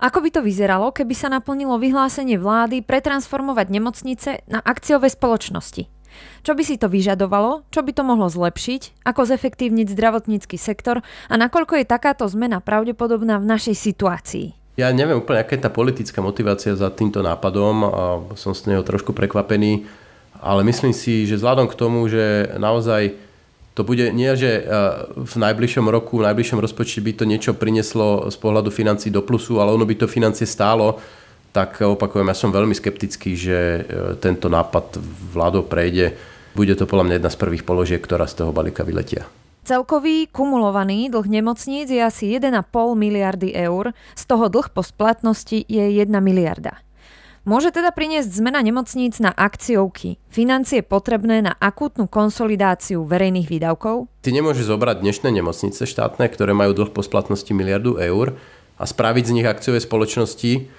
Ako by to vyzeralo, keby sa naplnilo vyhlásenie vlády pretransformovať nemocnice na akciové spoločnosti? Čo by si to vyžadovalo, čo by to mohlo zlepšiť, ako zefektívniť zdravotnícky sektor a nakoľko je takáto zmena pravdepodobná v našej situácii? Ja neviem úplne, aká je tá politická motivácia za týmto nápadom, a som z neho trošku prekvapený, ale myslím si, že vzhľadom k tomu, že naozaj to bude nie, že e, v najbližšom roku, v najbližšom rozpočte by to niečo prineslo z pohľadu financí do plusu, ale ono by to financie stálo, tak opakujem, ja som veľmi skeptický, že e, tento nápad vládou prejde. Bude to podľa mňa jedna z prvých položiek, ktorá z toho balíka vyletia. Celkový kumulovaný dlh nemocníc je asi 1,5 miliardy eur, z toho dlh po splatnosti je 1 miliarda. Môže teda priniesť zmena nemocníc na akciovky, financie potrebné na akútnu konsolidáciu verejných výdavkov? Ty nemôžeš zobrať dnešné nemocnice štátne, ktoré majú dlh po splatnosti miliardu eur a spraviť z nich akciové spoločnosti,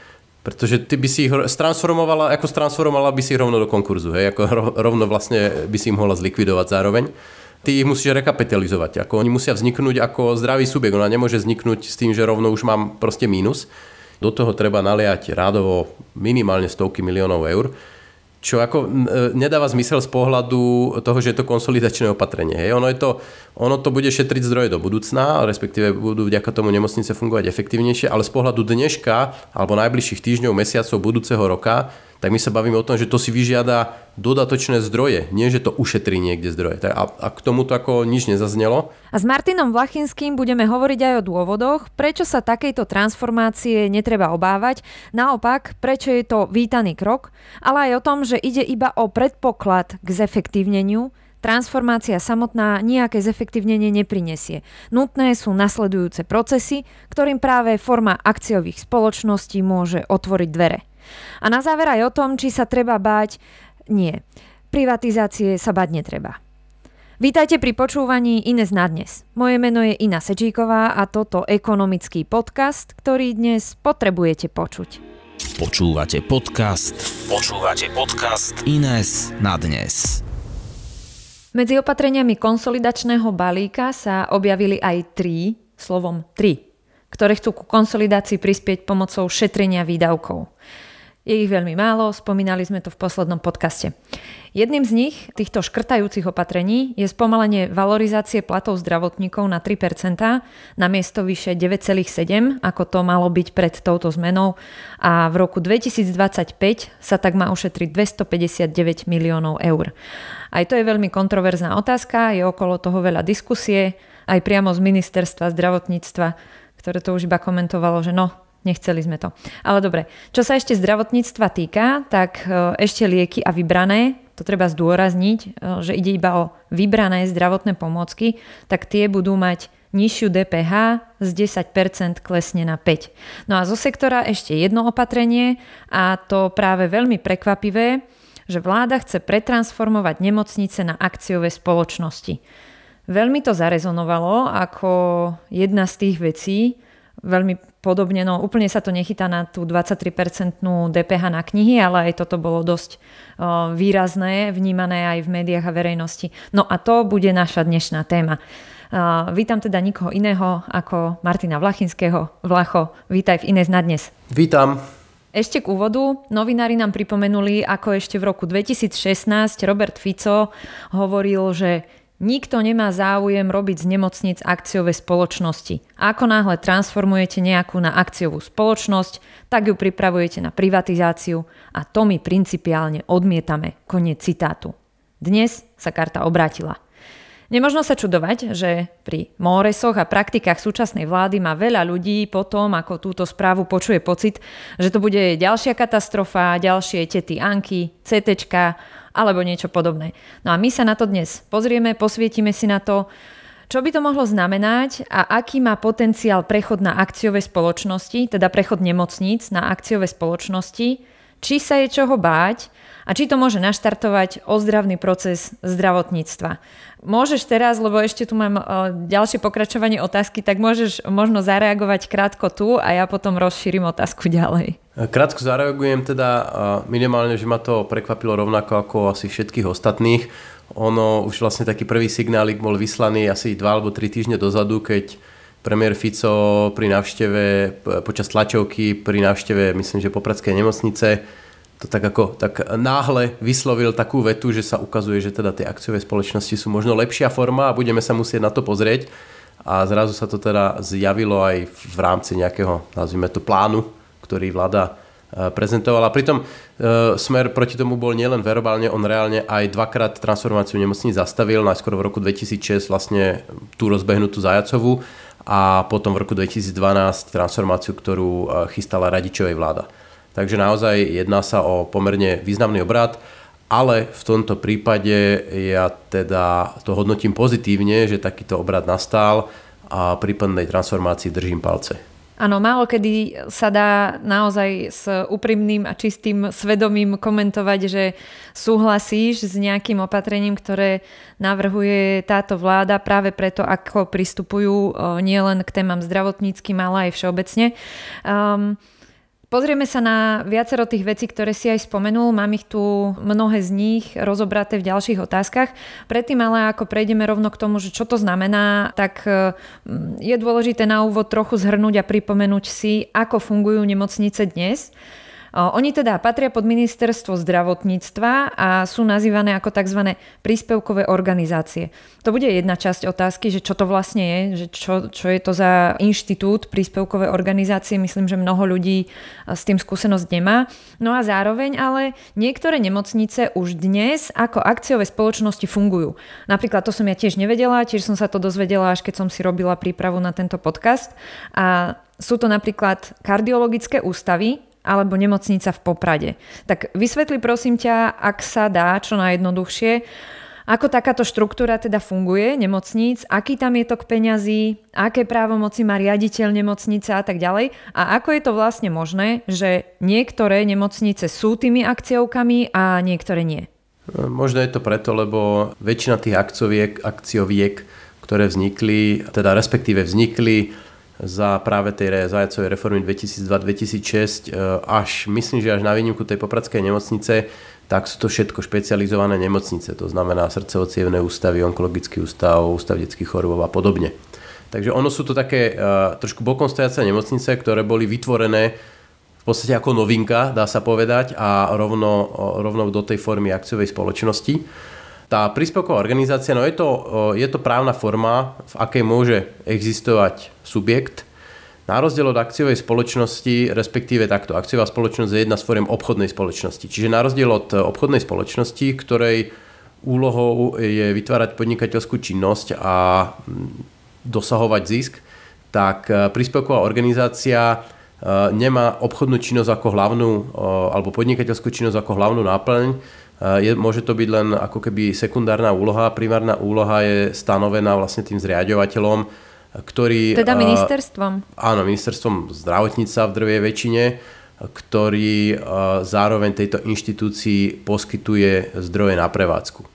pretože ty by si ich transformovala, ako transformovala by si ich rovno do konkurzu, hej? ako rovno vlastne by si ich mohla zlikvidovať zároveň ty ich musíš rekapitalizovať. Ako oni musia vzniknúť ako zdravý subjekt. Ona nemôže vzniknúť s tým, že rovno už mám proste mínus. Do toho treba naliať rádovo minimálne stovky miliónov eur, čo ako e, nedáva zmysel z pohľadu toho, že je to konsolidačné opatrenie. Hej. Ono, je to, ono to bude šetriť zdroje do budúcna, respektíve budú vďaka tomu nemocnice fungovať efektívnejšie, ale z pohľadu dneška alebo najbližších týždňov, mesiacov, budúceho roka tak my sa bavíme o tom, že to si vyžiada dodatočné zdroje, nie že to ušetrí niekde zdroje. A, a k tomuto ako nič nezaznelo. A s Martinom Vlachinským budeme hovoriť aj o dôvodoch, prečo sa takejto transformácie netreba obávať, naopak, prečo je to vítaný krok, ale aj o tom, že ide iba o predpoklad k zefektívneniu, transformácia samotná nejaké zefektívnenie neprinesie. Nutné sú nasledujúce procesy, ktorým práve forma akciových spoločností môže otvoriť dvere. A na záver aj o tom, či sa treba báť. Nie, privatizácie sa báť netreba. Vítajte pri počúvaní Ines na dnes. Moje meno je Ina Sečíková a toto ekonomický podcast, ktorý dnes potrebujete počuť. Počúvate podcast. Počúvate podcast Ines na dnes. Medzi opatreniami konsolidačného balíka sa objavili aj tri, slovom tri, ktoré chcú ku konsolidácii prispieť pomocou šetrenia výdavkov. Je ich veľmi málo, spomínali sme to v poslednom podcaste. Jedným z nich, týchto škrtajúcich opatrení, je spomalenie valorizácie platov zdravotníkov na 3% na miesto vyše 9,7, ako to malo byť pred touto zmenou a v roku 2025 sa tak má ušetriť 259 miliónov eur. Aj to je veľmi kontroverzná otázka, je okolo toho veľa diskusie, aj priamo z ministerstva zdravotníctva, ktoré to už iba komentovalo, že no, Nechceli sme to. Ale dobre, čo sa ešte zdravotníctva týka, tak e, ešte lieky a vybrané, to treba zdôrazniť, e, že ide iba o vybrané zdravotné pomôcky, tak tie budú mať nižšiu DPH z 10% klesne na 5. No a zo sektora ešte jedno opatrenie a to práve veľmi prekvapivé, že vláda chce pretransformovať nemocnice na akciové spoločnosti. Veľmi to zarezonovalo ako jedna z tých vecí, veľmi podobne, no úplne sa to nechytá na tú 23-percentnú DPH na knihy, ale aj toto bolo dosť uh, výrazné, vnímané aj v médiách a verejnosti. No a to bude naša dnešná téma. Uh, vítam teda nikoho iného ako Martina Vlachinského. Vlacho, vítaj v Inés na dnes. Vítam. Ešte k úvodu, novinári nám pripomenuli, ako ešte v roku 2016 Robert Fico hovoril, že Nikto nemá záujem robiť z nemocnic akciové spoločnosti. Ako náhle transformujete nejakú na akciovú spoločnosť, tak ju pripravujete na privatizáciu a to my principiálne odmietame. Koniec citátu. Dnes sa karta obrátila. Nemožno sa čudovať, že pri móresoch a praktikách súčasnej vlády má veľa ľudí po tom, ako túto správu počuje pocit, že to bude ďalšia katastrofa, ďalšie tety Anky, CTčka alebo niečo podobné. No a my sa na to dnes pozrieme, posvietime si na to, čo by to mohlo znamenať a aký má potenciál prechod na akciové spoločnosti, teda prechod nemocníc na akciové spoločnosti či sa je čoho báť a či to môže naštartovať ozdravný proces zdravotníctva. Môžeš teraz, lebo ešte tu mám eh, ďalšie pokračovanie otázky, tak môžeš možno zareagovať krátko tu a ja potom rozšírim otázku ďalej. Eh, krátko zareagujem teda eh, minimálne, že ma to prekvapilo rovnako ako asi všetkých ostatných. Ono už vlastne taký prvý signálik bol vyslaný asi 2 alebo 3 týždne dozadu, keď premiér Fico pri návšteve, počas tlačovky, pri návšteve, myslím, že popradskej nemocnice, to tak ako tak náhle vyslovil takú vetu, že sa ukazuje, že teda tie akciové spoločnosti sú možno lepšia forma a budeme sa musieť na to pozrieť. A zrazu sa to teda zjavilo aj v rámci nejakého, nazvime to, plánu, ktorý vláda e, prezentovala. Pritom e, smer proti tomu bol nielen verbálne, on reálne aj dvakrát transformáciu nemocní zastavil, najskôr v roku 2006 vlastne tú rozbehnutú Zajacovú a potom v roku 2012 transformáciu, ktorú e, chystala radičovej vláda. Takže naozaj jedná sa o pomerne významný obrad, ale v tomto prípade ja teda to hodnotím pozitívne, že takýto obrad nastal a prípadnej transformácii držím palce. Áno, málo kedy sa dá naozaj s úprimným a čistým svedomím komentovať, že súhlasíš s nejakým opatrením, ktoré navrhuje táto vláda práve preto, ako pristupujú nielen k témam zdravotníckým, ale aj všeobecne. Um, Pozrieme sa na viacero tých vecí, ktoré si aj spomenul. Mám ich tu mnohé z nich rozobraté v ďalších otázkach. Predtým ale ako prejdeme rovno k tomu, že čo to znamená, tak e, je dôležité na úvod trochu zhrnúť a pripomenúť si, ako fungujú nemocnice dnes oni teda patria pod ministerstvo zdravotníctva a sú nazývané ako tzv. príspevkové organizácie. To bude jedna časť otázky, že čo to vlastne je, že čo, čo je to za inštitút príspevkové organizácie. Myslím, že mnoho ľudí s tým skúsenosť nemá. No a zároveň ale niektoré nemocnice už dnes ako akciové spoločnosti fungujú. Napríklad to som ja tiež nevedela, tiež som sa to dozvedela až keď som si robila prípravu na tento podcast. A sú to napríklad kardiologické ústavy, alebo nemocnica v Poprade. Tak vysvetli prosím ťa, ak sa dá čo najjednoduchšie, ako takáto štruktúra teda funguje nemocníc, aký tam je tok peňazí, aké právomoci má riaditeľ nemocnice a tak ďalej a ako je to vlastne možné, že niektoré nemocnice sú tými akciovkami a niektoré nie. Možno je to preto, lebo väčšina tých akcioviek, akcioviek ktoré vznikli, teda respektíve vznikli za práve tej zajacovej reformy 2002-2006 e, až, myslím, že až na výnimku tej popradskej nemocnice, tak sú to všetko špecializované nemocnice, to znamená srdcovocievné ústavy, onkologický ústav, ústav detských chorôb a podobne. Takže ono sú to také uh, trošku bokom stojace nemocnice, ktoré boli vytvorené v podstate ako novinka, dá sa povedať, a rovno, rovno do tej formy akciovej spoločnosti. Tá príspevková organizácia, no je to, je to právna forma, v akej môže existovať subjekt. Na rozdiel od akciovej spoločnosti, respektíve takto, akciová spoločnosť je jedna z foriem obchodnej spoločnosti. Čiže na rozdiel od e, obchodnej spoločnosti, ktorej úlohou je vytvárať podnikateľskú činnosť a mm, dosahovať zisk, tak e, príspevková organizácia e, nemá obchodnú činnosť ako hlavnú, alebo podnikateľskú činnosť ako hlavnú náplň, Eh, je, môže to byť len ako keby sekundárna úloha, primárna úloha je stanovená vlastne tým zriadovateľom, ktorý... Teda eh, ministerstvom. Áno, ministerstvom zdravotníca v drvej väčšine, ktorý eh, zároveň tejto inštitúcii poskytuje zdroje na prevádzku.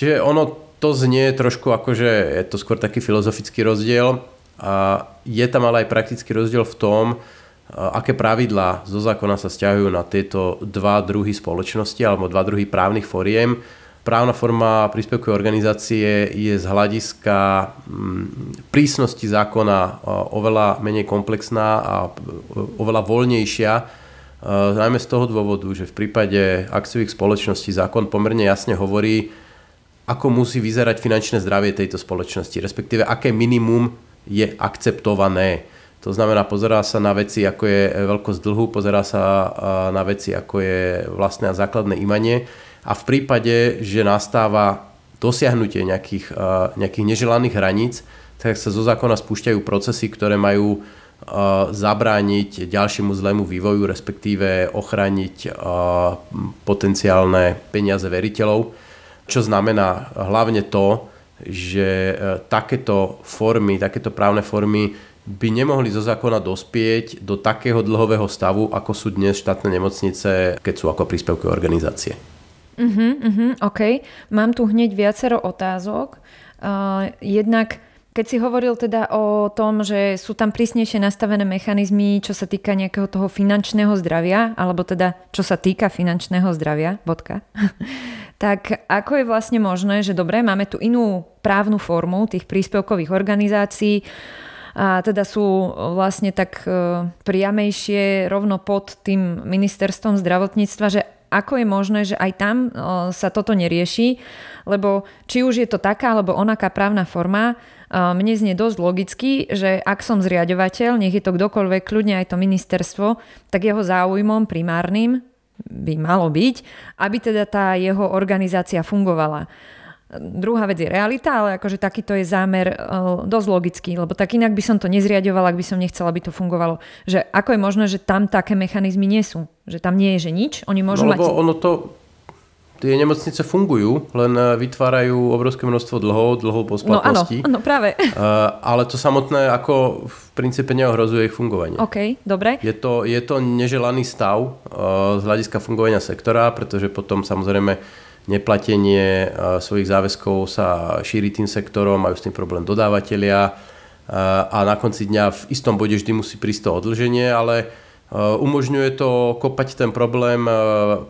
Čiže ono to znie trošku že je to skôr taký filozofický rozdiel a je tam ale aj praktický rozdiel v tom, aké pravidlá zo zákona sa stiahujú na tieto dva druhy spoločnosti alebo dva druhy právnych foriem. Právna forma príspevkovej organizácie je z hľadiska mm, prísnosti zákona e, oveľa menej komplexná a e, oveľa voľnejšia, e, najmä z toho dôvodu, že v prípade akciových spoločností zákon pomerne jasne hovorí, ako musí vyzerať finančné zdravie tejto spoločnosti, respektíve aké minimum je akceptované. To znamená, pozerá sa na veci, ako je veľkosť dlhu, pozerá sa na veci, ako je vlastné a základné imanie. A v prípade, že nastáva dosiahnutie nejakých, nejakých neželaných hraníc, tak sa zo zákona spúšťajú procesy, ktoré majú zabrániť ďalšiemu zlému vývoju, respektíve ochrániť potenciálne peniaze veriteľov. Čo znamená hlavne to, že e, takéto formy, takéto právne formy by nemohli zo zákona dospieť do takého dlhového stavu, ako sú dnes štátne nemocnice, keď sú ako príspevky organizácie. Uh-huh, uh-huh, OK. Mám tu hneď viacero otázok. Uh, jednak, keď si hovoril teda o tom, že sú tam prísnejšie nastavené mechanizmy, čo sa týka nejakého toho finančného zdravia, alebo teda čo sa týka finančného zdravia, bodka, tak ako je vlastne možné, že dobre, máme tu inú právnu formu tých príspevkových organizácií, uh, a teda sú e, vlastne tak e, priamejšie rovno pod tým ministerstvom zdravotníctva, že ako je možné, že aj tam e, sa toto nerieši, lebo či už je to taká alebo onaká právna forma, mne znie dosť logicky, že ak som zriadovateľ, nech je to kdokoľvek, kľudne aj to ministerstvo, tak jeho záujmom primárnym by malo byť, aby teda tá jeho organizácia fungovala. Druhá vec je realita, ale akože takýto je zámer e, dosť logický, lebo tak inak by som to nezriadovala, ak by som nechcela, aby to fungovalo. Že ako je možné, že tam také mechanizmy nie sú? Že tam nie je, že nič? Oni môžu no, lebo mať... ono to, Tie nemocnice fungujú, len e, vytvárajú obrovské množstvo dlhov, dlhov po splatnosti. No áno, áno práve. E, ale to samotné ako v princípe neohrozuje ich fungovanie. OK, dobre. Je to, je to neželaný stav z hľadiska fungovania sektora, pretože potom samozrejme neplatenie e, svojich záväzkov sa šíri tým sektorom, majú s tým problém dodávateľia e, a na konci dňa v istom bode vždy musí prísť to odlženie, ale e, umožňuje to kopať ten problém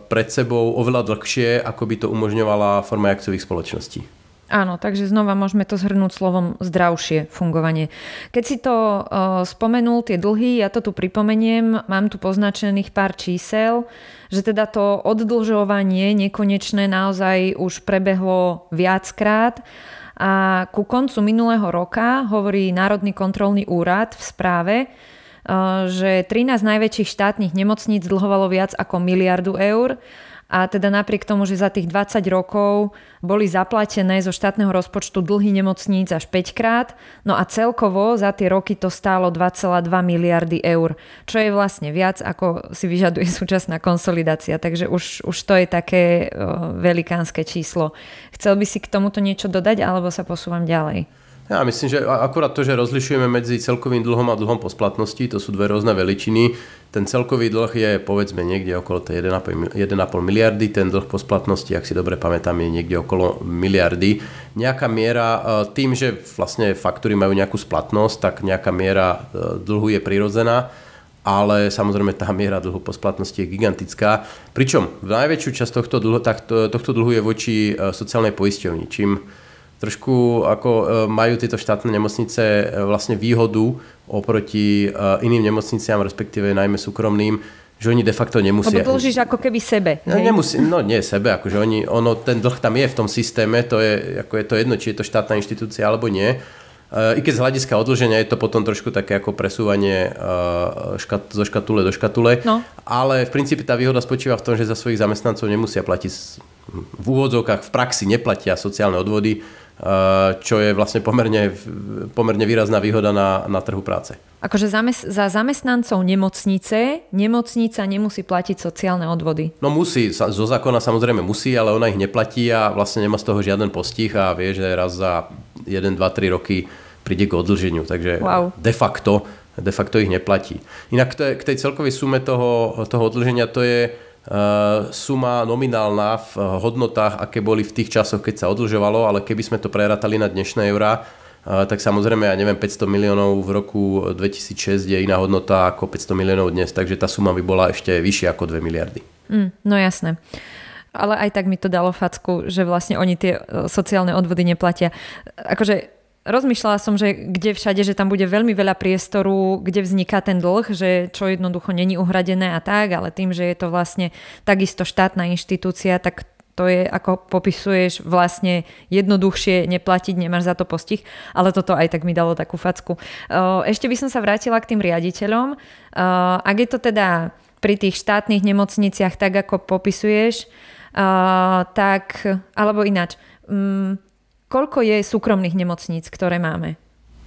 pred sebou oveľa dlhšie, ako by to umožňovala forma akciových spoločností. Áno, takže znova môžeme to zhrnúť slovom zdravšie fungovanie. Keď si to uh, spomenul, tie dlhy, ja to tu pripomeniem, mám tu poznačených pár čísel, že teda to oddlžovanie nekonečné naozaj už prebehlo viackrát a ku koncu minulého roka hovorí Národný kontrolný úrad v správe, uh, že 13 najväčších štátnych nemocníc dlhovalo viac ako miliardu eur a teda napriek tomu, že za tých 20 rokov boli zaplatené zo štátneho rozpočtu dlhy nemocníc až 5 krát, no a celkovo za tie roky to stálo 2,2 miliardy eur, čo je vlastne viac, ako si vyžaduje súčasná konsolidácia, takže už, už to je také eh, velikánske číslo. Chcel by si k tomuto niečo dodať, alebo sa posúvam ďalej? Ja myslím, že akurát to, že rozlišujeme medzi celkovým dlhom a dlhom po splatnosti, to sú dve rôzne veličiny. Ten celkový dlh je povedzme niekde okolo 1,5 miliardy, ten dlh po splatnosti, ak si dobre pamätám, je niekde okolo miliardy. Nejaká miera, e, tým, že vlastne faktúry majú nejakú splatnosť, tak nejaká miera e, dlhu je prirodzená, ale samozrejme tá miera dlhu po splatnosti je gigantická. Pričom v najväčšiu časť tohto dlhu, tohto dlhu je voči e, sociálnej poisťovni, čím trošku ako majú tieto štátne nemocnice vlastne výhodu oproti eh, iným nemocniciam, respektíve najmä súkromným, že oni de facto nemusia. Lebo dlžíš ako keby sebe. No, nemusí, no nie sebe, akože oni, ono, ten dlh tam je v tom systéme, to je, ako je to jedno, či je to štátna inštitúcia alebo nie. Eh, I keď z hľadiska odlženia je to potom trošku také ako presúvanie e, škat, zo škatule do škatule, no. ale v princípe tá výhoda spočíva v tom, že za svojich zamestnancov nemusia platiť v úvodzovkách v praxi neplatia sociálne odvody, Eh, čo je vlastne pomerne, pomerne výrazná výhoda na, na trhu práce. Akože zamest- za zamestnancov nemocnice, nemocnica nemusí platiť sociálne odvody. No musí, zo zákona samozrejme musí, ale ona ich neplatí a vlastne nemá z toho žiaden postih a vie, že raz za 1, 2, 3 roky príde k odlženiu. Takže wow. de facto de facto ich neplatí. Inak k tej celkovej sume toho, toho odlženia to je Eh, suma nominálna v eh, hodnotách, aké boli v tých časoch, keď sa odlžovalo, ale keby sme to prerátali na dnešné eurá, eh, tak samozrejme, ja neviem, 500 miliónov v roku 2006 je iná hodnota ako 500 miliónov dnes, takže tá suma by bola ešte vyššia ako 2 miliardy. Mm, no jasné. Ale aj tak mi to dalo facku, že vlastne oni tie sociálne odvody neplatia. Akože rozmýšľala som, že kde všade, že tam bude veľmi veľa priestoru, kde vzniká ten dlh, že čo jednoducho není uhradené a tak, ale tým, že je to vlastne takisto štátna inštitúcia, tak to je, ako popisuješ, vlastne jednoduchšie neplatiť, nemáš za to postih, ale toto aj tak mi dalo takú facku. Ehm, ešte by som sa vrátila k tým riaditeľom. Ehm, ak je to teda pri tých štátnych nemocniciach tak, ako popisuješ, ehm, tak, alebo ináč, mm, Koľko je súkromných nemocníc, ktoré máme?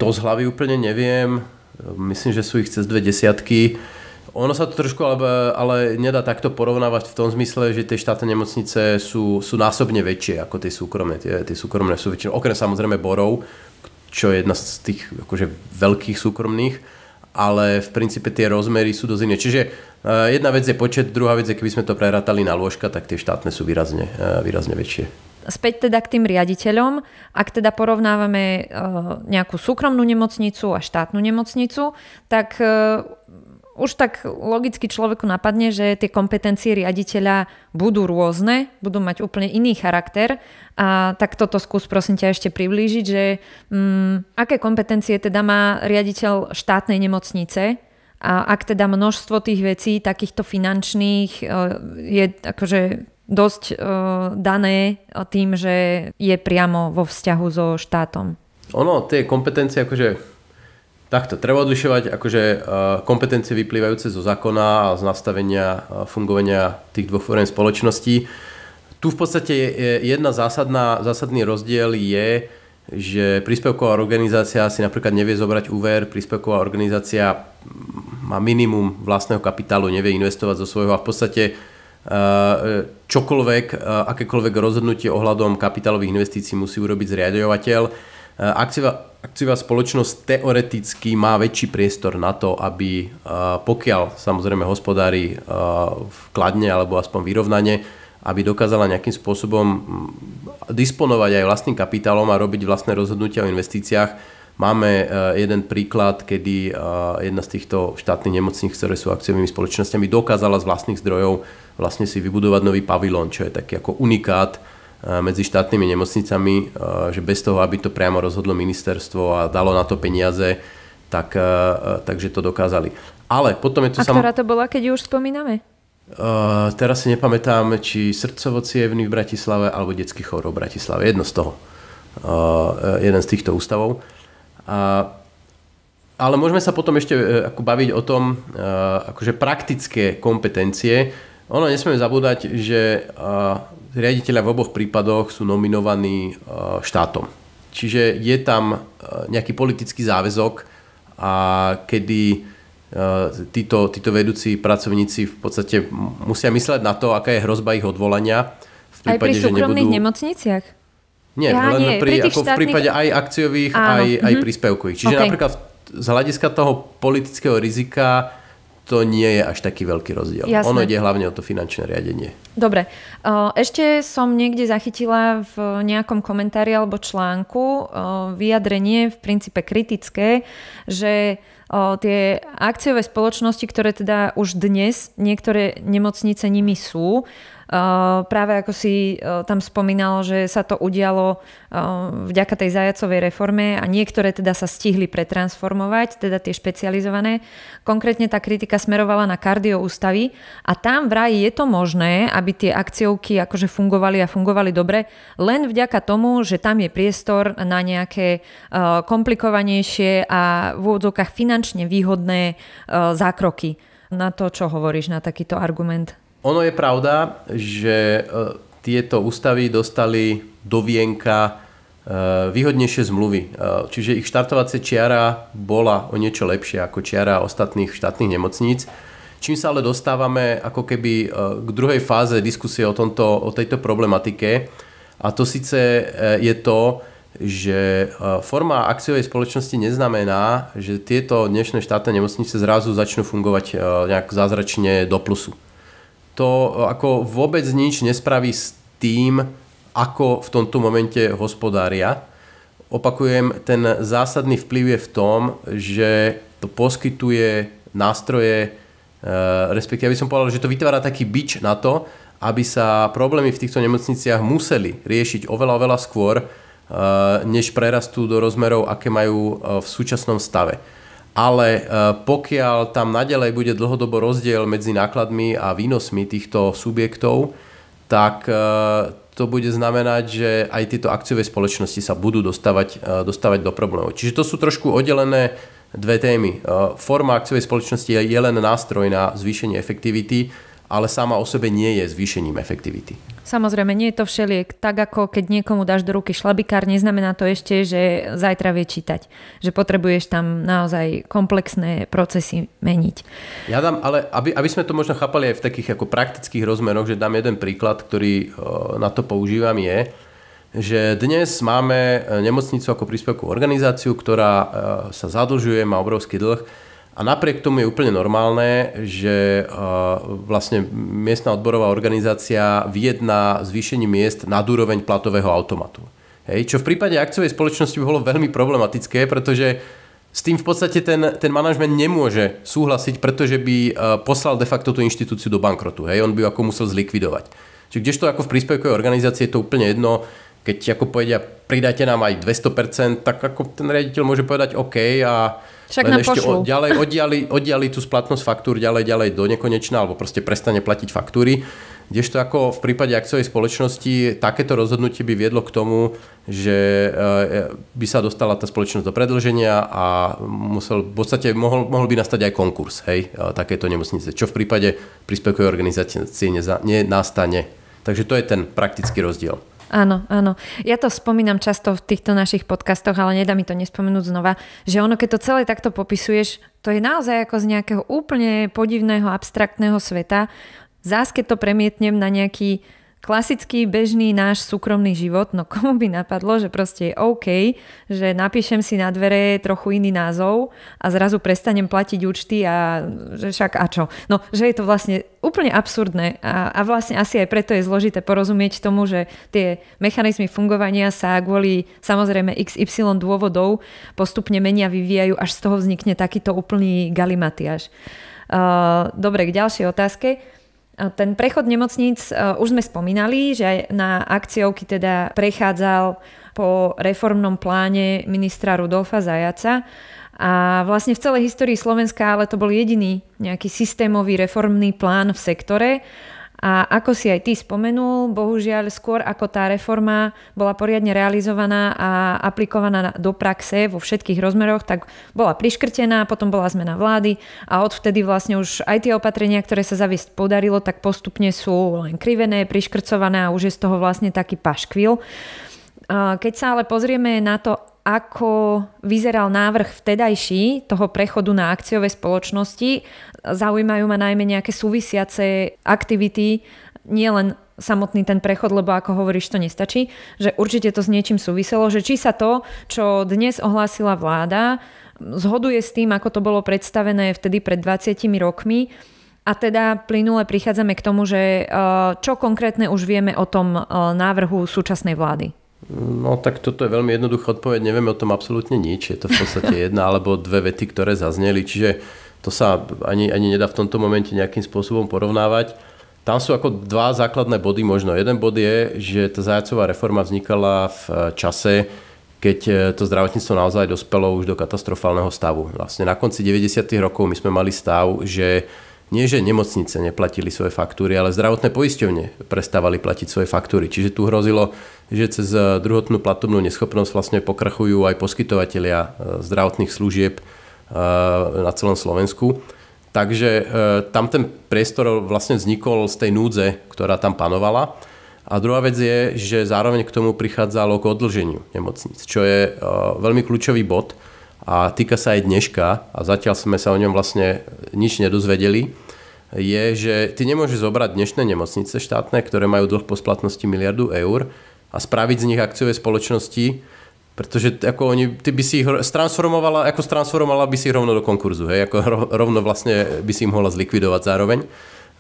To z hlavy úplne neviem. Myslím, že sú ich cez dve desiatky. Ono sa to trošku ale, ale nedá takto porovnávať v tom zmysle, že tie štátne nemocnice sú, sú násobne väčšie ako tie súkromné. Tie, tie súkromné sú väčšie, okrem samozrejme Borov, čo je jedna z tých akože, veľkých súkromných, ale v princípe tie rozmery sú dosť iné. Čiže eh, jedna vec je počet, druhá vec je, keby sme to prerátali na lôžka, tak tie štátne sú výrazne, eh, výrazne väčšie. Späť teda k tým riaditeľom, ak teda porovnávame eh, nejakú súkromnú nemocnicu a štátnu nemocnicu, tak eh, už tak logicky človeku napadne, že tie kompetencie riaditeľa budú rôzne, budú mať úplne iný charakter a tak toto skús prosím ťa ešte priblížiť, že mm, aké kompetencie teda má riaditeľ štátnej nemocnice, a ak teda množstvo tých vecí, takýchto finančných, eh, je akože dosť uh, dané tým, že je priamo vo vzťahu so štátom. Ono, tie kompetencie, akože takto, treba odlišovať akože uh, kompetencie vyplývajúce zo zákona a z nastavenia uh, fungovania tých dvoch foriem spoločností. Tu v podstate je, je jedna zásadná, zásadný rozdiel je, že príspevková organizácia si napríklad nevie zobrať úver, príspevková organizácia má minimum vlastného kapitálu, nevie investovať zo svojho a v podstate Eh, čokoľvek, eh, akékoľvek rozhodnutie ohľadom kapitálových investícií musí urobiť zriadovateľ. Eh, akciová, akciová spoločnosť teoreticky má väčší priestor na to, aby pokiaľ samozrejme hospodári vkladne alebo aspoň vyrovnane, aby dokázala nejakým spôsobom mm, disponovať aj vlastným kapitálom a robiť vlastné rozhodnutia o investíciách. Máme jeden príklad, kedy jedna z týchto štátnych nemocníc, ktoré sú akciovými spoločnosťami, dokázala z vlastných zdrojov vlastne si vybudovať nový pavilón, čo je taký ako unikát eh, medzi štátnymi nemocnicami, eh, že bez toho, aby to priamo rozhodlo ministerstvo a dalo na to peniaze, tak, eh, takže to dokázali. Ale potom je to... A sam... ktorá to bola, keď ju už spomíname? Uh, teraz si nepamätám, či srdcovo v Bratislave alebo detský chorov v Bratislave. Jedno z toho. Uh, jeden z týchto ústavov. Uh, ale môžeme sa potom ešte uh, ako baviť o tom, uh, akože praktické kompetencie, ono, nesmieme zabúdať, že uh, riaditeľa v oboch prípadoch sú nominovaní uh, štátom. Čiže je tam uh, nejaký politický záväzok, a kedy títo, títo vedúci pracovníci v podstate musia mysleť na to, aká je hrozba ich odvolania. V prípade, aj pri súkromných nebudú... nemocniciach? Nie, ja, len nie. Pri, pri ako štátnych... v prípade aj akciových, Áno. aj, aj mm-hmm. príspevkových. Čiže okay. napríklad z hľadiska toho politického rizika to nie je až taký veľký rozdiel. Jasne. Ono ide hlavne o to finančné riadenie. Dobre. E, ešte som niekde zachytila v nejakom komentári alebo článku e, vyjadrenie v princípe kritické, že e, tie akciové spoločnosti, ktoré teda už dnes niektoré nemocnice nimi sú, Eh, práve ako si eh, tam spomínalo, že sa to udialo eh, vďaka tej zajacovej reforme a niektoré teda sa stihli pretransformovať, teda tie špecializované. Konkrétne tá kritika smerovala na kardioústavy a tam vraj je to možné, aby tie akciovky akože fungovali a fungovali dobre, len vďaka tomu, že tam je priestor na nejaké komplikovanejšie a v úvodzovkách finančne výhodné zákroky na to, čo hovoríš, na takýto argument? Ono je pravda, že e, tieto ústavy dostali do vienka e, výhodnejšie zmluvy. E, čiže ich štartovacia čiara bola o niečo lepšia ako čiara ostatných štátnych nemocníc. Čím sa ale dostávame ako keby k druhej fáze diskusie o, tomto, o tejto problematike. A to síce je to, že forma akciovej spoločnosti neznamená, že tieto dnešné štátne nemocnice zrazu začnú fungovať nejak zázračne do plusu to e, ako vôbec nič nespraví s tým, ako v tomto momente hospodária. Opakujem, ten zásadný vplyv je v tom, že to poskytuje nástroje, e, respektíve by som povedal, že to vytvára taký bič na to, aby sa problémy v týchto nemocniciach museli riešiť oveľa, oveľa skôr, e, než prerastú do rozmerov, aké majú e, v súčasnom stave ale e, pokiaľ tam nadalej bude dlhodobo rozdiel medzi nákladmi a výnosmi týchto subjektov, tak e, to bude znamenať, že aj tieto akciové spoločnosti sa budú dostávať, e, dostávať do problémov. Čiže to sú trošku oddelené dve témy. Forma akciovej spoločnosti je len nástroj na zvýšenie efektivity, ale sama o sebe nie je zvýšením efektivity. Samozrejme, nie je to všeliek. Tak ako keď niekomu dáš do ruky šlabikár, neznamená to ešte, že zajtra vie čítať. Že potrebuješ tam naozaj komplexné procesy meniť. Ja dám, ale aby, aby sme to možno chápali aj v takých ako praktických rozmeroch, že dám jeden príklad, ktorý e, na to používam je, že dnes máme e, nemocnicu ako príspevkovú organizáciu, ktorá e, sa zadlžuje, má obrovský dlh a napriek tomu je úplne normálne, že eh, vlastne miestna odborová organizácia vyjedná zvýšenie miest nad úroveň platového automatu. Hej, čo v prípade akciovej spoločnosti by bolo veľmi problematické, pretože s tým v podstate ten, ten manažment nemôže súhlasiť, pretože by eh, poslal de facto tú inštitúciu do bankrotu. Hej, on by ju ako musel zlikvidovať. Čiže kdežto ako v príspevkovej organizácii je to úplne jedno, keď ako povedia, pridajte nám aj 200%, tak ako ten riaditeľ môže povedať OK a však len ešte pošlu. o, ďalej oddiali, oddiali tú splatnosť faktúr ďalej, ďalej do nekonečna, alebo proste prestane platiť faktúry. Kdežto ako v prípade akciovej spoločnosti takéto rozhodnutie by viedlo k tomu, že e, e, by sa dostala tá spoločnosť do predlženia a musel, v podstate mohol, mohol by nastať aj konkurs hej, e, takéto nemocnice, čo v prípade príspevkovej organizácie nenastane. Takže to je ten praktický rozdiel. Áno, áno. Ja to spomínam často v týchto našich podcastoch, ale nedá mi to nespomenúť znova, že ono, keď to celé takto popisuješ, to je naozaj ako z nejakého úplne podivného, abstraktného sveta. Zás, keď to premietnem na nejaký klasický, bežný náš súkromný život, no komu by napadlo, že proste je OK, že napíšem si na dvere trochu iný názov a zrazu prestanem platiť účty a že však a čo. No, že je to vlastne úplne absurdné a, a vlastne asi aj preto je zložité porozumieť tomu, že tie mechanizmy fungovania sa kvôli samozrejme XY dôvodov postupne menia, vyvíjajú, až z toho vznikne takýto úplný galimatiaž. Uh, ehm, dobre, k ďalšej otázke. Ten prechod nemocnic e, už sme spomínali, že aj na akciovky teda prechádzal po reformnom pláne ministra Rudolfa Zajaca. A vlastne v celej histórii Slovenska ale to bol jediný nejaký systémový reformný plán v sektore a ako si aj ty spomenul, bohužiaľ skôr ako tá reforma bola poriadne realizovaná a aplikovaná do praxe vo všetkých rozmeroch, tak bola priškrtená, potom bola zmena vlády a odvtedy vlastne už aj tie opatrenia, ktoré sa zaviesť podarilo, tak postupne sú len krivené, priškrcované a už je z toho vlastne taký paškvil. Keď sa ale pozrieme na to, ako vyzeral návrh vtedajší toho prechodu na akciové spoločnosti zaujímajú ma najmä nejaké súvisiace aktivity, nielen samotný ten prechod, lebo ako hovoríš, to nestačí, že určite to s niečím súviselo, že či sa to, čo dnes ohlásila vláda, zhoduje s tým, ako to bolo predstavené vtedy pred 20 rokmi, a teda plynule prichádzame k tomu, že e, čo konkrétne už vieme o tom e, návrhu súčasnej vlády? No tak toto je veľmi jednoduchá odpoveď, nevieme o tom absolútne nič, je to v podstate jedna alebo dve vety, ktoré zazneli, čiže to sa ani, ani nedá v tomto momente nejakým spôsobom porovnávať. Tam sú ako dva základné body možno. Jeden bod je, že tá zajacová reforma vznikala v e, čase, keď e, to zdravotníctvo naozaj dospelo už do katastrofálneho stavu. Vlastne na konci 90. rokov my sme mali stav, že nie, že nemocnice neplatili svoje faktúry, ale zdravotné poisťovne prestávali platiť svoje faktúry. Čiže tu hrozilo, že cez e, druhotnú platobnú neschopnosť vlastne pokrachujú aj poskytovateľia zdravotných služieb, Eh, na celom Slovensku. Takže eh, tam ten priestor vlastne vznikol z tej núdze, ktorá tam panovala. A druhá vec je, že zároveň k tomu prichádzalo k odlženiu nemocnic, čo je eh, veľmi kľúčový bod a týka sa aj dneška a zatiaľ sme sa o ňom vlastne nič nedozvedeli, je, že ty nemôžeš zobrať dnešné nemocnice štátne, ktoré majú dlh po splatnosti miliardu eur a spraviť z nich akciové spoločnosti, Protože ako oni, ty by si ich transformovala, ako transformovala by si ich rovno do konkurzu, hej? Ako rovno vlastne by si ich mohla zlikvidovat zároveň.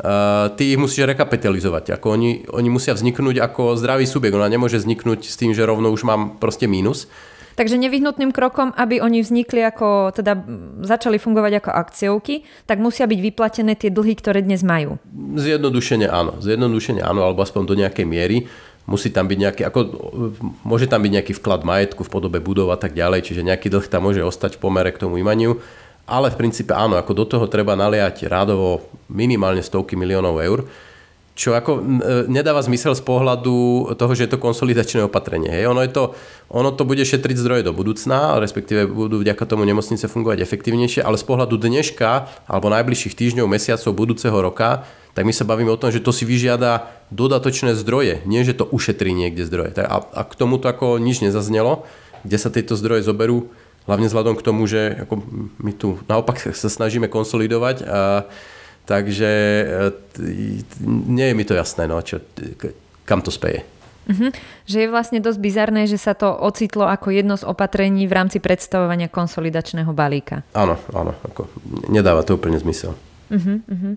Uh, ty ich musíš rekapitalizovať. Ako oni, oni musia vzniknúť ako zdravý subjekt. Ona nemôže vzniknúť s tým, že rovno už mám proste mínus. Takže nevyhnutným krokom, aby oni vznikli ako, teda začali fungovať ako akciovky, tak musia byť vyplatené tie dlhy, ktoré dnes majú. Zjednodušene áno. Zjednodušene áno, alebo aspoň do nejakej miery musí tam byť nejaký, ako, môže tam byť nejaký vklad majetku v podobe budov a tak ďalej, čiže nejaký dlh tam môže ostať v pomere k tomu imaniu, ale v princípe áno, ako do toho treba naliať rádovo minimálne stovky miliónov eur, čo ako e, nedáva zmysel z pohľadu toho, že je to konsolidačné opatrenie. Hej. Ono, je to, ono to bude šetriť zdroje do budúcna, respektíve budú vďaka tomu nemocnice fungovať efektívnejšie, ale z pohľadu dneška alebo najbližších týždňov, mesiacov, budúceho roka, tak my sa bavíme o tom, že to si vyžiada dodatočné zdroje, nie že to ušetrí niekde zdroje. A, a k tomuto ako nič nezaznelo, kde sa tieto zdroje zoberú, hlavne vzhľadom k tomu, že ako my tu naopak sa snažíme konsolidovať a Takže e, nie je mi to jasné, no, čo, kam to speje. Mhm. Že je vlastne dosť bizarné, že sa to ocitlo ako jedno z opatrení v rámci predstavovania konsolidačného balíka. Áno, áno, ako nedáva to úplne zmysel. Mhm, mhm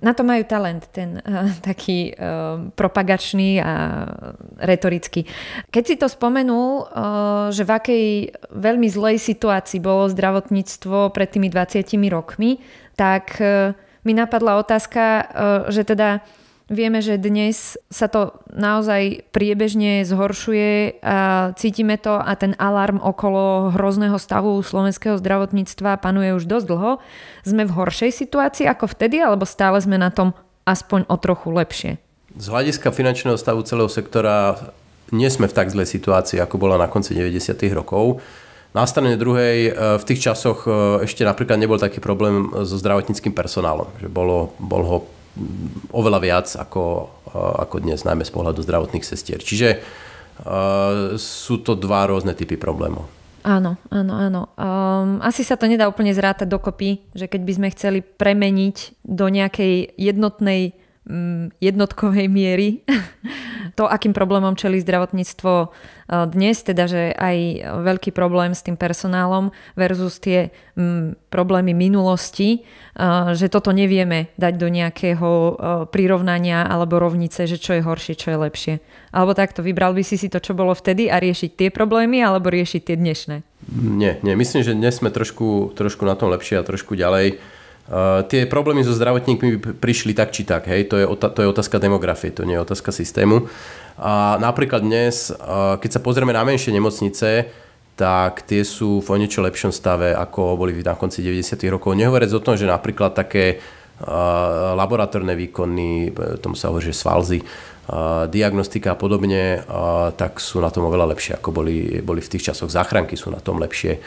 na to majú talent, ten uh, taký uh, propagačný a retorický. Keď si to spomenul, uh, že v akej veľmi zlej situácii bolo zdravotníctvo pred tými 20 rokmi, tak uh, mi napadla otázka, uh, že teda Vieme, že dnes sa to naozaj priebežne zhoršuje, a cítime to a ten alarm okolo hrozného stavu slovenského zdravotníctva panuje už dosť dlho. Sme v horšej situácii ako vtedy, alebo stále sme na tom aspoň o trochu lepšie? Z hľadiska finančného stavu celého sektora nie sme v tak zlej situácii, ako bola na konci 90. rokov. Na strane druhej, e, v tých časoch e, ešte napríklad nebol taký problém so zdravotníckým personálom, že bolo, bol ho oveľa viac ako, eh, ako dnes, najmä z pohľadu zdravotných sestier. Čiže eh, sú to dva rôzne typy problémov. Áno, áno, áno. Um, asi sa to nedá úplne zrátať dokopy, že keď by sme chceli premeniť do nejakej jednotnej Mm, jednotkovej miery to, akým problémom čeli zdravotníctvo e, dnes, teda že aj veľký problém s tým personálom versus tie mm, problémy minulosti, e, že toto nevieme dať do nejakého e, prirovnania alebo rovnice, že čo je horšie, čo je lepšie. Alebo takto, vybral by si si to, čo bolo vtedy a riešiť tie problémy alebo riešiť tie dnešné? Nie, nie, myslím, že dnes sme trošku, trošku na tom lepšie a trošku ďalej Eh, tie problémy so zdravotníkmi by prišli tak či tak, hej, to je, ota- to je otázka demografie, to nie je otázka systému. A napríklad dnes, uh, keď sa pozrieme na menšie nemocnice, tak tie sú v o niečo lepšom stave, ako boli na konci 90. rokov. Nehovoriac o tom, že napríklad také uh, laboratórne výkony, tomu sa hovorí, že svalzy, diagnostika a podobne, tak sú na tom oveľa lepšie, ako boli, boli v tých časoch. Záchranky sú na tom lepšie.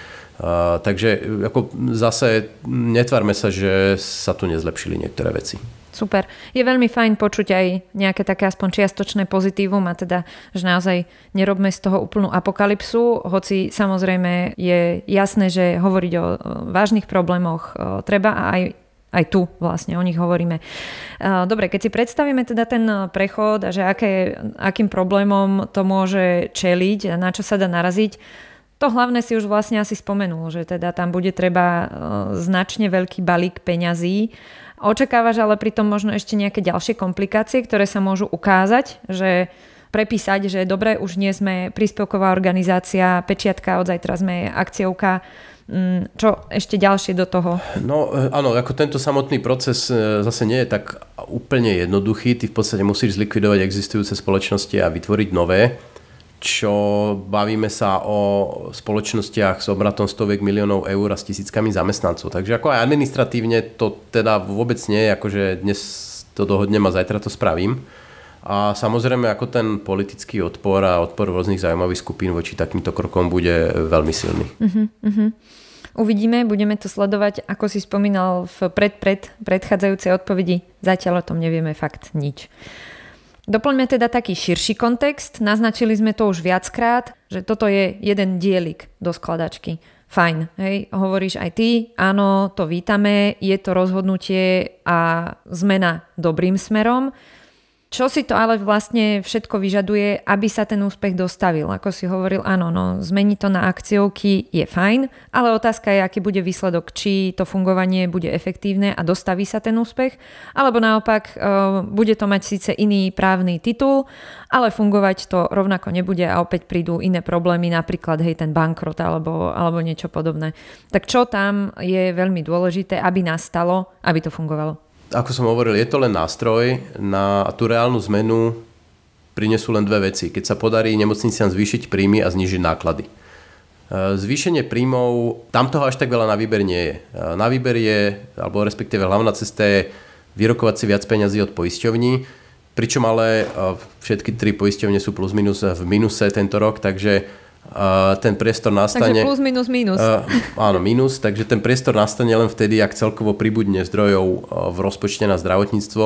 Takže ako zase netvárme sa, že sa tu nezlepšili niektoré veci. Super. Je veľmi fajn počuť aj nejaké také aspoň čiastočné pozitívum a teda, že naozaj nerobme z toho úplnú apokalypsu, hoci samozrejme je jasné, že hovoriť o vážnych problémoch treba a aj aj tu vlastne o nich hovoríme. Dobre, keď si predstavíme teda ten prechod a že aké, akým problémom to môže čeliť, na čo sa dá naraziť, to hlavné si už vlastne asi spomenul, že teda tam bude treba e, značne veľký balík peňazí. Očakávaš ale pritom možno ešte nejaké ďalšie komplikácie, ktoré sa môžu ukázať, že prepísať, že dobre, už nie sme príspevková organizácia, pečiatka, od zajtra sme akciovka, Mm, čo ešte ďalšie do toho? No eh, áno, ako tento samotný proces eh, zase nie je tak úplne jednoduchý. Ty v podstate musíš zlikvidovať existujúce spoločnosti a vytvoriť nové čo bavíme sa o spoločnostiach s obratom stoviek miliónov eur a s tisíckami zamestnancov. Takže ako aj administratívne to teda vôbec nie je, akože dnes to dohodnem a zajtra to spravím. A samozrejme, ako ten politický odpor a odpor rôznych zaujímavých skupín voči takýmto krokom bude veľmi silný. Uh-huh, uh-huh. Uvidíme, budeme to sledovať, ako si spomínal v pred, pred, predchádzajúcej odpovedi. Zatiaľ o tom nevieme fakt nič. Doplňme teda taký širší kontext. Naznačili sme to už viackrát, že toto je jeden dielik do skladačky. Fajn, hej, hovoríš aj ty, áno, to vítame, je to rozhodnutie a zmena dobrým smerom čo si to ale vlastne všetko vyžaduje, aby sa ten úspech dostavil? Ako si hovoril, áno, no, zmeniť to na akciovky je fajn, ale otázka je, aký bude výsledok, či to fungovanie bude efektívne a dostaví sa ten úspech, alebo naopak, e, bude to mať síce iný právny titul, ale fungovať to rovnako nebude a opäť prídu iné problémy, napríklad hej, ten bankrot alebo, alebo niečo podobné. Tak čo tam je veľmi dôležité, aby nastalo, aby to fungovalo? ako som hovoril, je to len nástroj na tú reálnu zmenu prinesú len dve veci. Keď sa podarí nemocniciam zvýšiť príjmy a znižiť náklady. E, zvýšenie príjmov, tam toho až tak veľa na výber nie je. E, na výber je, alebo respektíve hlavná cesta je vyrokovať si viac peňazí od poisťovní, pričom ale e, všetky tri poisťovne sú plus minus v minuse tento rok, takže ten priestor nastane... Takže plus, minus, minus. Uh, áno, minus. Takže ten priestor nastane len vtedy, ak celkovo pribudne zdrojov v rozpočte na zdravotníctvo,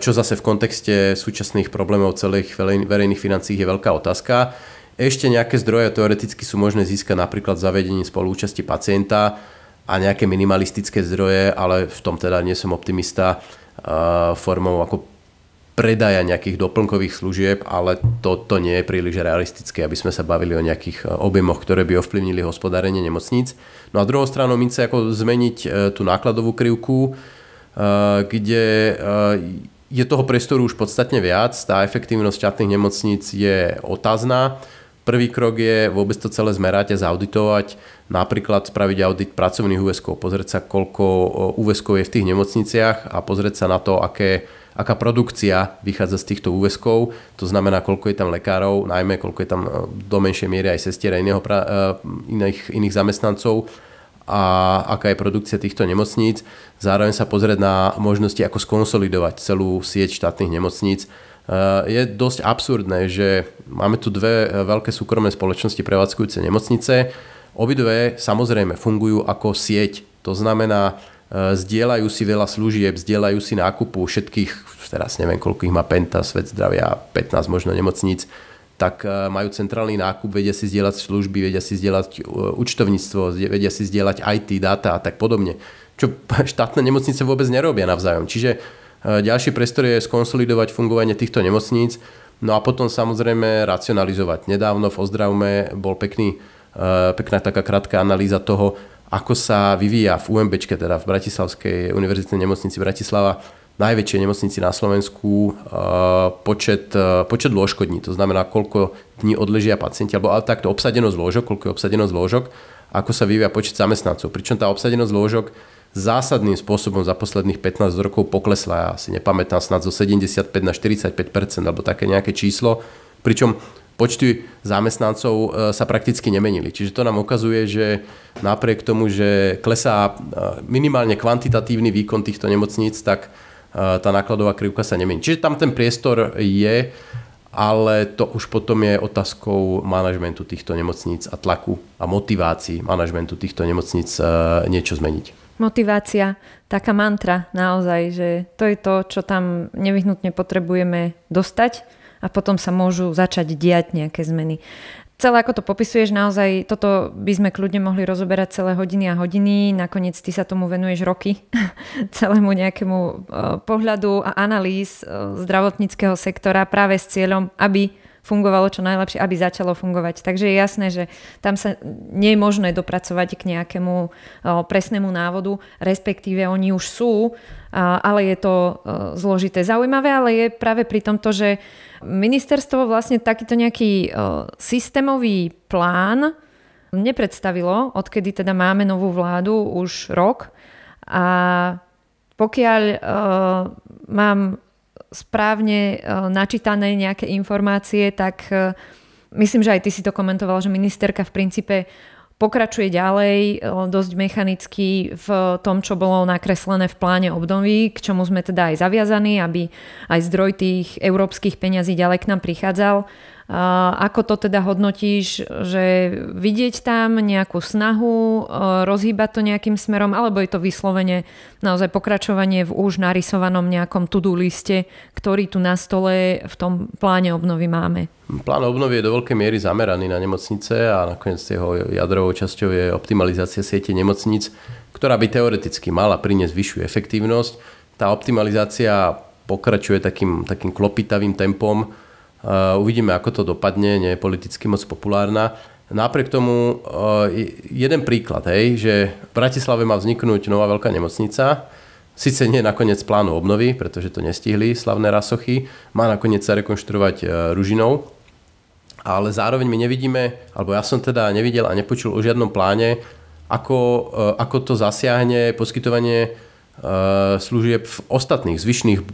čo zase v kontexte súčasných problémov celých verejných financí je veľká otázka. Ešte nejaké zdroje teoreticky sú možné získať napríklad zavedením spolúčasti pacienta a nejaké minimalistické zdroje, ale v tom teda nie som optimista formou ako predaja nejakých doplnkových služieb, ale toto nie je príliš realistické, aby sme sa bavili o nejakých e, objemoch, ktoré by ovplyvnili hospodárenie nemocníc. No a druhou stranou mince ako zmeniť e, tú nákladovú krivku, e, kde je toho priestoru už podstatne viac, tá efektívnosť štátnych nemocníc je otázna. Prvý krok je vôbec to celé zmerať a zauditovať, napríklad spraviť audit pracovných úveskov, pozrieť sa, koľko úveskov je v tých nemocniciach a pozrieť sa na to, aké aká produkcia vychádza z týchto úväzkov, to znamená, koľko je tam lekárov, najmä koľko je tam e, do menšej miery aj sestier a iného, e, iných, iných zamestnancov a aká je produkcia týchto nemocníc. Zároveň sa pozrieť na možnosti, ako skonsolidovať celú sieť štátnych nemocníc. E, je dosť absurdné, že máme tu dve veľké súkromné spoločnosti prevádzkujúce nemocnice. Obidve samozrejme fungujú ako sieť. To znamená, Eh, zdieľajú si veľa služieb, zdieľajú si nákupu všetkých, teraz neviem koľko ich má Penta, Svet zdravia, 15 možno nemocníc, tak eh, majú centrálny nákup, vedia si zdieľať služby, vedia si zdieľať eh, účtovníctvo, vedia si zdieľať IT, data a tak podobne. Čo štátne nemocnice vôbec nerobia navzájom. Čiže ďalší priestor je skonsolidovať fungovanie týchto nemocníc, no a potom samozrejme racionalizovať. Nedávno v Ozdravme bol pekný, pekná taká krátka analýza toho, ako sa vyvíja v UMB, teda v Bratislavskej univerzitnej nemocnici Bratislava, najväčšej nemocnici na Slovensku e, počet, e, počet lôžkodní, to znamená, koľko dní odležia pacienti, alebo ale takto obsadenosť lôžok, koľko je obsadenosť lôžok, ako sa vyvíja počet zamestnancov. Pričom tá obsadenosť lôžok zásadným spôsobom za posledných 15 rokov poklesla, ja si nepamätám, snad zo 75 na 45 alebo také nejaké číslo. Pričom počty zamestnancov eh, sa prakticky nemenili. Čiže to nám ukazuje, že napriek tomu, že klesá eh, minimálne kvantitatívny výkon týchto nemocníc, tak eh, tá nákladová krivka sa nemení. Čiže tam ten priestor je, ale to už potom je otázkou manažmentu týchto nemocníc a tlaku a motivácií manažmentu týchto nemocníc niečo zmeniť motivácia, taká mantra naozaj, že to je to, čo tam nevyhnutne potrebujeme dostať a potom sa môžu začať diať nejaké zmeny celé, ako to popisuješ, naozaj toto by sme kľudne mohli rozoberať celé hodiny a hodiny. Nakoniec ty sa tomu venuješ roky, celému nejakému e, pohľadu a analýz e, zdravotníckého sektora práve s cieľom, aby fungovalo čo najlepšie, aby začalo fungovať. Takže je jasné, že tam sa nie je možné dopracovať k nejakému e, presnému návodu, respektíve oni už sú, ale je to zložité. Zaujímavé ale je práve pri tom že Ministerstvo vlastne takýto nejaký e, systémový plán nepredstavilo, odkedy teda máme novú vládu už rok a pokiaľ uh, mám správne uh, načítané nejaké informácie, tak uh, myslím, že aj ty si to komentoval, že ministerka v princípe pokračuje ďalej e, dosť mechanicky v tom, čo bolo nakreslené v pláne obnovy, k čomu sme teda aj zaviazaní, aby aj zdroj tých európskych peňazí ďalej k nám prichádzal ako to teda hodnotíš, že vidieť tam nejakú snahu, e, rozhýbať to nejakým smerom, alebo je to vyslovene naozaj pokračovanie v už narysovanom nejakom to-do liste, ktorý tu na stole v tom pláne obnovy máme? Plán obnovy je do veľkej miery zameraný na nemocnice a nakoniec jeho jadrovou časťou je optimalizácia siete nemocnic, ktorá by teoreticky mala priniesť vyššiu efektívnosť. Tá optimalizácia pokračuje takým, takým klopitavým tempom Eh, uvidíme, ako to dopadne, nie je politicky moc populárna. Napriek tomu eh, jeden príklad, hej, že v Bratislave má vzniknúť nová veľká nemocnica, Sice nie nakoniec plánu obnovy, pretože to nestihli slavné rasochy, má nakoniec sa rekonštruovať eh, Ružinou, ale zároveň my nevidíme, alebo ja som teda nevidel a nepočul o žiadnom pláne, ako, ako to zasiahne poskytovanie Eh, služieb v ostatných zvyšných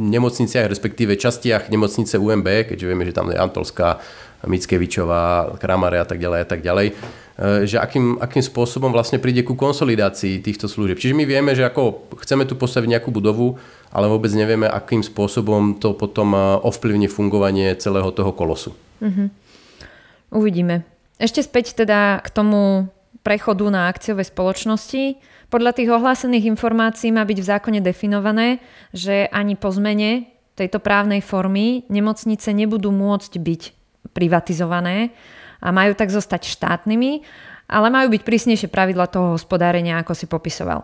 nemocniciach, respektíve častiach nemocnice UMB, keďže vieme, že tam je Antolská, Mickevičová, Kramare a tak ďalej a tak ďalej, eh, že akým, akým spôsobom vlastne príde ku konsolidácii týchto služieb. Čiže my vieme, že ako chceme tu postaviť nejakú budovu, ale vôbec nevieme, akým spôsobom to potom eh, ovplyvní fungovanie celého toho kolosu. Uh-huh. Uvidíme. Ešte späť teda k tomu prechodu na akciové spoločnosti. Podľa tých ohlásených informácií má byť v zákone definované, že ani po zmene tejto právnej formy nemocnice nebudú môcť byť privatizované a majú tak zostať štátnymi, ale majú byť prísnejšie pravidla toho hospodárenia, ako si popisoval.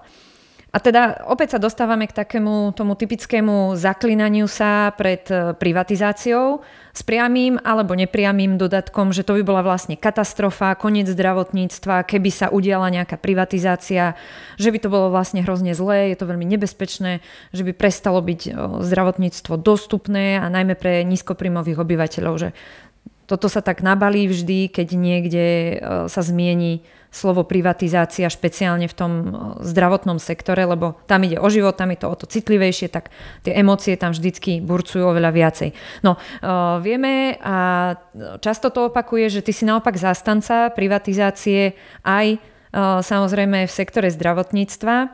A teda opäť sa dostávame k takému tomu typickému zaklinaniu sa pred eh, privatizáciou, s priamým alebo nepriamým dodatkom, že to by bola vlastne katastrofa, koniec zdravotníctva, keby sa udiala nejaká privatizácia, že by to bolo vlastne hrozne zlé, je to veľmi nebezpečné, že by prestalo byť zdravotníctvo dostupné a najmä pre nízkoprímových obyvateľov, že toto sa tak nabalí vždy, keď niekde sa zmieni slovo privatizácia, špeciálne v tom eh, zdravotnom sektore, lebo tam ide o život, tam je to o to citlivejšie, tak tie emócie tam vždycky burcujú oveľa viacej. No, eh, vieme a eh, často to opakuje, že ty si naopak zastanca privatizácie aj samozrejme v sektore zdravotníctva.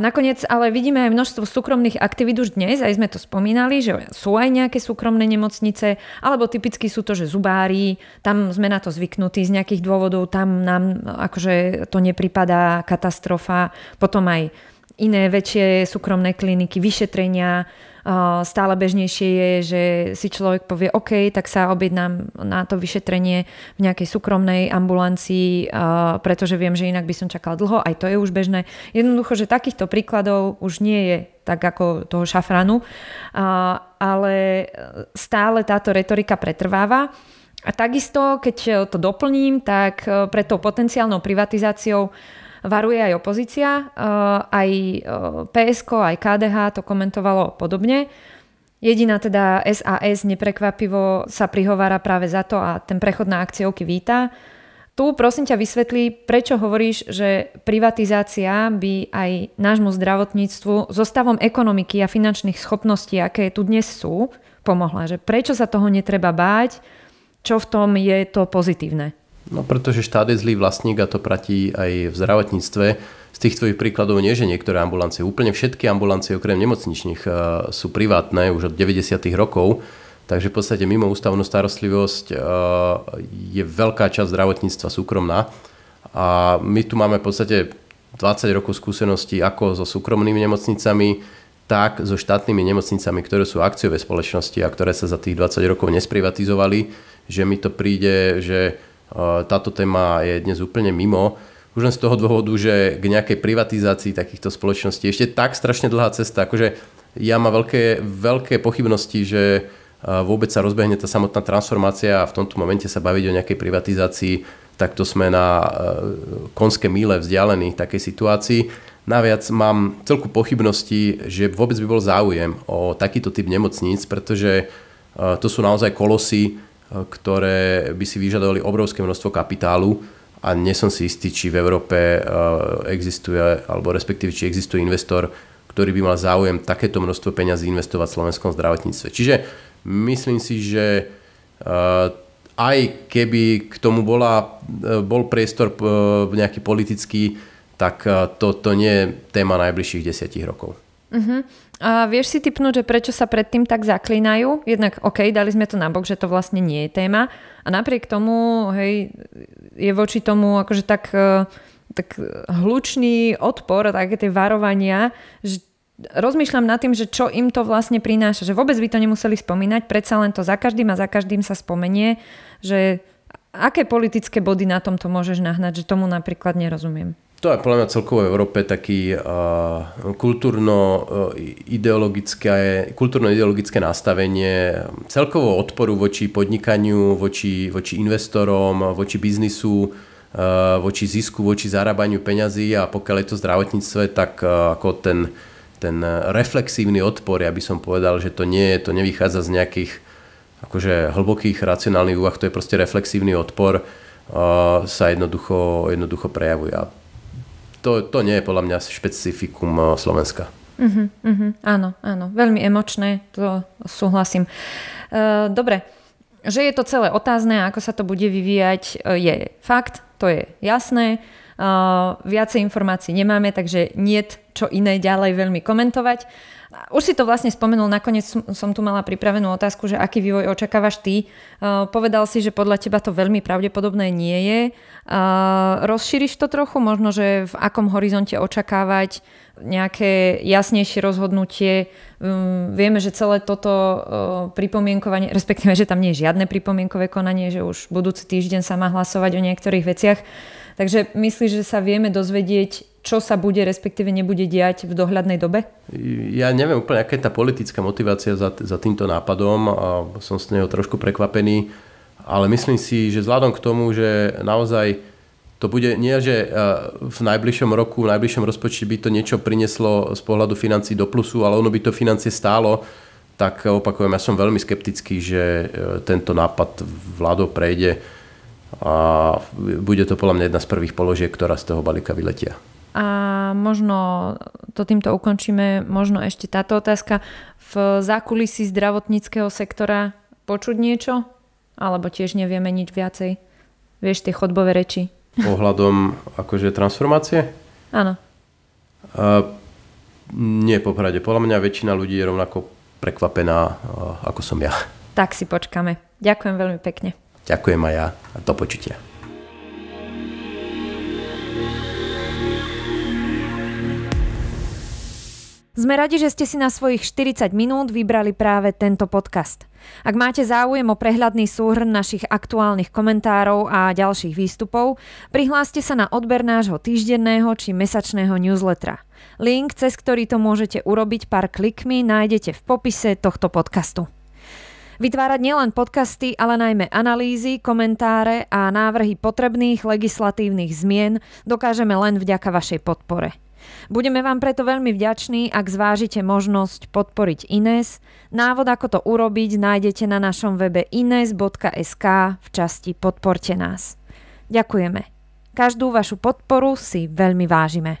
Nakoniec ale vidíme aj množstvo súkromných aktivít už dnes, aj sme to spomínali, že sú aj nejaké súkromné nemocnice, alebo typicky sú to, že zubári, tam sme na to zvyknutí z nejakých dôvodov, tam nám akože to nepripadá katastrofa, potom aj iné väčšie súkromné kliniky, vyšetrenia, stále bežnejšie je, že si človek povie OK, tak sa objednám na to vyšetrenie v nejakej súkromnej ambulancii, pretože viem, že inak by som čakal dlho, aj to je už bežné. Jednoducho, že takýchto príkladov už nie je tak ako toho šafranu, ale stále táto retorika pretrváva. A takisto, keď to doplním, tak e, pred tou potenciálnou privatizáciou uh, varuje aj opozícia, eh, aj eh, PSK, aj KDH to komentovalo podobne. Jediná teda SAS neprekvapivo sa prihovára práve za to a ten prechod na akciovky víta. Tu prosím ťa vysvetlí, prečo hovoríš, že privatizácia by aj nášmu zdravotníctvu so stavom ekonomiky a finančných schopností, aké tu dnes sú, pomohla. Že prečo sa toho netreba báť, čo v tom je to pozitívne? No pretože štát je zlý vlastník a to platí aj v zdravotníctve. Z tých tvojich príkladov nie, že niektoré ambulancie, úplne všetky ambulancie okrem nemocničných eh, sú privátne už od 90. rokov, takže v podstate mimo ústavnú starostlivosť eh, je veľká časť zdravotníctva súkromná a my tu máme v podstate 20 rokov skúseností ako so súkromnými nemocnicami, tak so štátnymi nemocnicami, ktoré sú akciové spoločnosti a ktoré sa za tých 20 rokov nesprivatizovali, že mi to príde, že Eh, táto téma je dnes úplne mimo. Už len z toho dôvodu, že k nejakej privatizácii takýchto spoločností ešte tak strašne dlhá cesta. Akože ja mám veľké, veľké pochybnosti, že eh, vôbec sa rozbehne tá samotná transformácia a v tomto momente sa baviť o nejakej privatizácii, tak to sme na eh, konské míle vzdialení takej situácii. Naviac mám celku pochybnosti, že vôbec by bol záujem o takýto typ nemocníc, pretože to sú naozaj kolosy, ktoré by si vyžadovali obrovské množstvo kapitálu a nesom si istý, či v Európe e, existuje, alebo respektíve, či existuje investor, ktorý by mal záujem takéto množstvo peňazí investovať v slovenskom zdravotníctve. Čiže myslím si, že e, aj keby k tomu bola, e, bol priestor nejaký politický, tak to, to nie je téma najbližších desiatich rokov. Uh-huh. A vieš si typnúť, že prečo sa predtým tak zaklinajú? Jednak, OK, dali sme to nabok, že to vlastne nie je téma. A napriek tomu, hej, je voči tomu akože tak, e, tak hlučný odpor, také tie varovania, že rozmýšľam nad tým, že čo im to vlastne prináša, že vôbec by to nemuseli spomínať, predsa len to za každým a za každým sa spomenie, že aké politické body na tomto môžeš nahnať, že tomu napríklad nerozumiem to je podľa mňa celkovo v Európe taký eh, kultúrno-ideologické, eh, kultúrno-ideologické nastavenie, celkovo odporu voči podnikaniu, voči, voči investorom, voči biznisu, eh, voči zisku, voči zarábaniu peňazí a pokiaľ je to zdravotníctve, tak ako ten, ten reflexívny odpor, ja by som povedal, že to nie je, to nevychádza z nejakých akože hlbokých racionálnych úvah, to je proste reflexívny odpor, sa jednoducho, jednoducho prejavuje. A to, to nie je podľa mňa špecifikum eh, Slovenska. Uh-huh, uh-huh, áno, áno. Veľmi emočné, to súhlasím. Uh, dobre, že je to celé otázne, ako sa to bude vyvíjať, eh, je fakt, to je jasné. Uh, viacej informácií nemáme, takže niet čo iné ďalej veľmi komentovať. Už si to vlastne spomenul, nakoniec som tu mala pripravenú otázku, že aký vývoj očakávaš ty. E, povedal si, že podľa teba to veľmi pravdepodobné nie je. E, rozšíriš to trochu, možno, že v akom horizonte očakávať nejaké jasnejšie rozhodnutie. Mm, vieme, že celé toto e, pripomienkovanie, respektíve, že tam nie je žiadne pripomienkové konanie, že už budúci týždeň sa má hlasovať o niektorých veciach. Takže myslíš, že sa vieme dozvedieť, čo sa bude, respektíve nebude diať v dohľadnej dobe? Ja neviem úplne, aká je tá politická motivácia za, za týmto nápadom. A som z neho trošku prekvapený. Ale myslím si, že vzhľadom k tomu, že naozaj to bude nie, že e, v najbližšom roku, v najbližšom rozpočte by to niečo prinieslo z pohľadu financí do plusu, ale ono by to financie stálo, tak opakujem, ja som veľmi skeptický, že e, tento nápad vládou prejde a bude to podľa mňa jedna z prvých položiek, ktorá z toho balíka vyletia. A možno to týmto ukončíme, možno ešte táto otázka. V zákulisí zdravotníckého sektora počuť niečo? Alebo tiež nevieme nič viacej? Vieš tie chodbové reči? Ohľadom akože transformácie? Áno. A, nie popravde. Podľa mňa väčšina ľudí je rovnako prekvapená ako som ja. Tak si počkáme. Ďakujem veľmi pekne. Ďakujem aj ja a do počutia. Sme radi, že ste si na svojich 40 minút vybrali práve tento podcast. Ak máte záujem o prehľadný súhrn našich aktuálnych komentárov a ďalších výstupov, prihláste sa na odber nášho týždenného či mesačného newslettera. Link, cez ktorý to môžete urobiť pár klikmi, nájdete v popise tohto podcastu vytvárať nielen podcasty, ale najmä analýzy, komentáre a návrhy potrebných legislatívnych zmien dokážeme len vďaka vašej podpore. Budeme vám preto veľmi vďační, ak zvážite možnosť podporiť Ines. Návod, ako to urobiť, nájdete na našom webe ines.sk v časti Podporte nás. Ďakujeme. Každú vašu podporu si veľmi vážime.